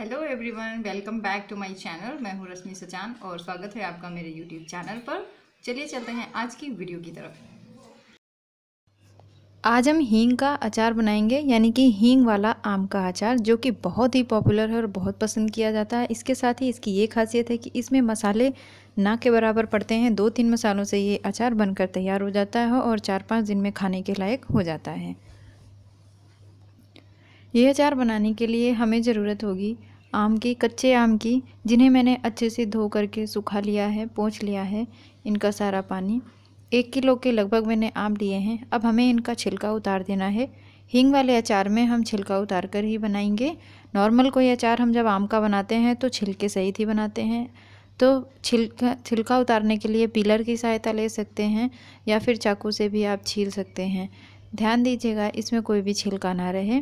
hello everyone welcome back to my channel मैं हूँ रश्मि सचान और स्वागत है आपका मेरे यूट्यूब चैनल पर चलिए चलते हैं आज की वीडियो की तरफ आज हम हींग का अचार बनाएंगे यानी कि हींग वाला आम का अचार जो कि बहुत ही पॉपुलर है और बहुत पसंद किया जाता है इसके साथ ही इसकी ये खासियत है कि इसमें मसाले ना के बराबर पड़ते हैं दो तीन मसालों से ये अचार बनकर तैयार हो जाता है और चार पाँच दिन में खाने के लायक हो जाता है ये अचार बनाने के लिए हमें ज़रूरत होगी आम की कच्चे आम की जिन्हें मैंने अच्छे से धो करके सुखा लिया है पोंछ लिया है इनका सारा पानी एक किलो के लगभग मैंने आम लिए हैं अब हमें इनका छिलका उतार देना है हींग वाले अचार में हम छिलका उतार कर ही बनाएंगे नॉर्मल कोई अचार हम जब आम का बनाते हैं तो छिलके सहित ही बनाते हैं तो छिलका छिलका उतारने के लिए पिलर की सहायता ले सकते हैं या फिर चाकू से भी आप छील सकते हैं ध्यान दीजिएगा इसमें कोई भी छिलका ना रहे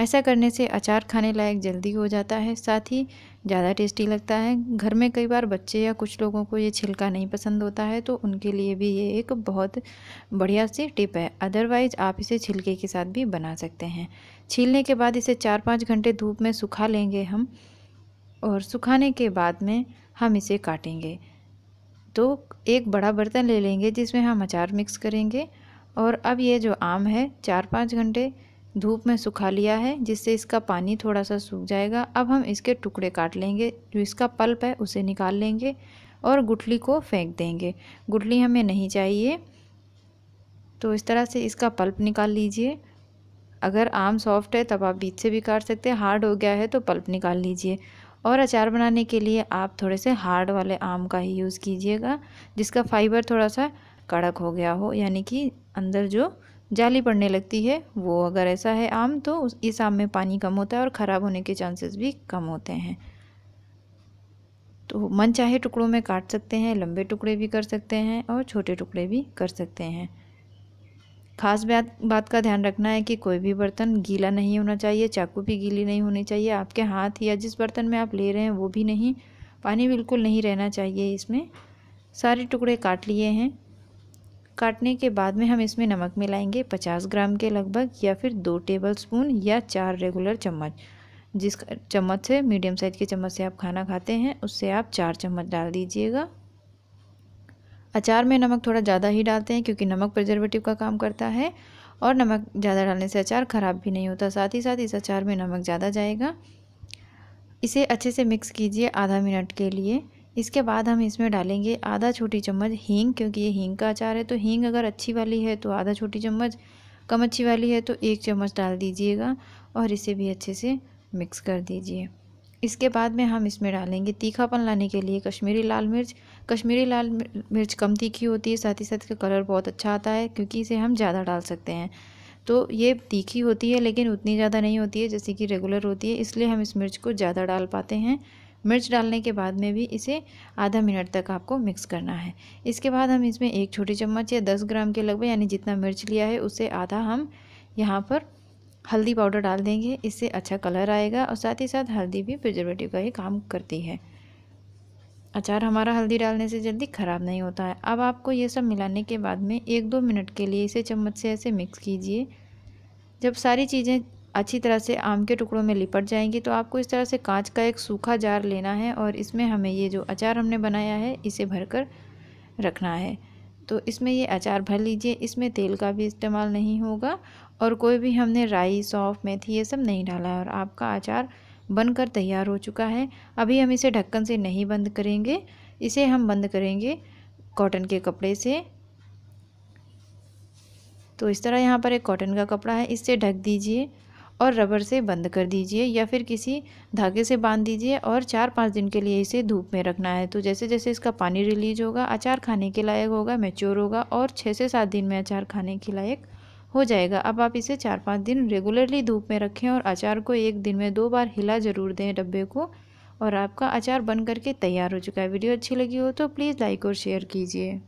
ऐसा करने से अचार खाने लायक जल्दी हो जाता है साथ ही ज़्यादा टेस्टी लगता है घर में कई बार बच्चे या कुछ लोगों को ये छिलका नहीं पसंद होता है तो उनके लिए भी ये एक बहुत बढ़िया सी टिप है अदरवाइज़ आप इसे छिलके के साथ भी बना सकते हैं छीलने के बाद इसे चार पाँच घंटे धूप में सुखा लेंगे हम और सुखाने के बाद में हम इसे काटेंगे तो एक बड़ा बर्तन ले लेंगे जिसमें हम अचार मिक्स करेंगे और अब ये जो आम है चार पाँच घंटे धूप में सुखा लिया है जिससे इसका पानी थोड़ा सा सूख जाएगा अब हम इसके टुकड़े काट लेंगे जो इसका पल्प है उसे निकाल लेंगे और गुठली को फेंक देंगे गुठली हमें नहीं चाहिए तो इस तरह से इसका पल्प निकाल लीजिए अगर आम सॉफ्ट है तब आप बीच से भी काट सकते हैं हार्ड हो गया है तो पल्प निकाल लीजिए और अचार बनाने के लिए आप थोड़े से हार्ड वाले आम का ही यूज़ कीजिएगा जिसका फाइबर थोड़ा सा कड़क हो गया हो यानी कि अंदर जो जाली पड़ने लगती है वो अगर ऐसा है आम तो इस आम में पानी कम होता है और ख़राब होने के चांसेस भी कम होते हैं तो मन चाहे टुकड़ों में काट सकते हैं लंबे टुकड़े भी कर सकते हैं और छोटे टुकड़े भी कर सकते हैं खास बात बात का ध्यान रखना है कि कोई भी बर्तन गीला नहीं होना चाहिए चाकू भी गीली नहीं होनी चाहिए आपके हाथ या जिस बर्तन में आप ले रहे हैं वो भी नहीं पानी बिल्कुल नहीं रहना चाहिए इसमें सारे टुकड़े काट लिए हैं काटने के बाद में हम इसमें नमक मिलाएंगे 50 ग्राम के लगभग या फिर दो टेबल स्पून या चार रेगुलर चम्मच जिस चम्मच से मीडियम साइज़ के चम्मच से आप खाना खाते हैं उससे आप चार चम्मच डाल दीजिएगा अचार में नमक थोड़ा ज़्यादा ही डालते हैं क्योंकि नमक प्रिजर्वेटिव का काम करता है और नमक ज़्यादा डालने से अचार ख़राब भी नहीं होता साथ ही साथ इस अचार में नमक ज़्यादा जाएगा इसे अच्छे से मिक्स कीजिए आधा मिनट के लिए इसके बाद हम इसमें डालेंगे आधा छोटी चम्मच हींग क्योंकि ये हींग का अचार है तो हींग अगर अच्छी वाली है तो आधा छोटी चम्मच कम अच्छी वाली है तो एक चम्मच डाल दीजिएगा और इसे भी अच्छे से मिक्स कर दीजिए इसके बाद में हम इसमें डालेंगे तीखापन लाने के लिए कश्मीरी लाल मिर्च कश्मीरी लाल मिर्च कम तीखी होती है साथ ही साथ इसका कलर बहुत अच्छा आता है क्योंकि इसे हम ज़्यादा डाल सकते हैं तो ये तीखी होती है लेकिन उतनी ज़्यादा नहीं होती है जैसे कि रेगुलर होती है इसलिए हम इस मिर्च को ज़्यादा डाल पाते हैं मिर्च डालने के बाद में भी इसे आधा मिनट तक आपको मिक्स करना है इसके बाद हम इसमें एक छोटी चम्मच या दस ग्राम के लगभग यानी जितना मिर्च लिया है उससे आधा हम यहाँ पर हल्दी पाउडर डाल देंगे इससे अच्छा कलर आएगा और साथ ही साथ हल्दी भी प्रिजर्वेटिव का ही काम करती है अचार हमारा हल्दी डालने से जल्दी ख़राब नहीं होता है अब आपको ये सब मिलाने के बाद में एक दो मिनट के लिए इसे चम्मच से ऐसे मिक्स कीजिए जब सारी चीज़ें अच्छी तरह से आम के टुकड़ों में लिपट जाएंगी तो आपको इस तरह से कांच का एक सूखा जार लेना है और इसमें हमें ये जो अचार हमने बनाया है इसे भर कर रखना है तो इसमें ये अचार भर लीजिए इसमें तेल का भी इस्तेमाल नहीं होगा और कोई भी हमने राई सौफ मेथी ये सब नहीं डाला है और आपका अचार बनकर तैयार हो चुका है अभी हम इसे ढक्कन से नहीं बंद करेंगे इसे हम बंद करेंगे कॉटन के कपड़े से तो इस तरह यहाँ पर एक कॉटन का कपड़ा है इससे ढक दीजिए और रबर से बंद कर दीजिए या फिर किसी धागे से बांध दीजिए और चार पाँच दिन के लिए इसे धूप में रखना है तो जैसे जैसे इसका पानी रिलीज होगा अचार खाने के लायक होगा मेच्योर होगा और छः से सात दिन में अचार खाने के लायक हो जाएगा अब आप इसे चार पाँच दिन रेगुलरली धूप में रखें और अचार को एक दिन में दो बार हिला ज़रूर दें डब्बे को और आपका अचार बन करके तैयार हो चुका है वीडियो अच्छी लगी हो तो प्लीज़ लाइक और शेयर कीजिए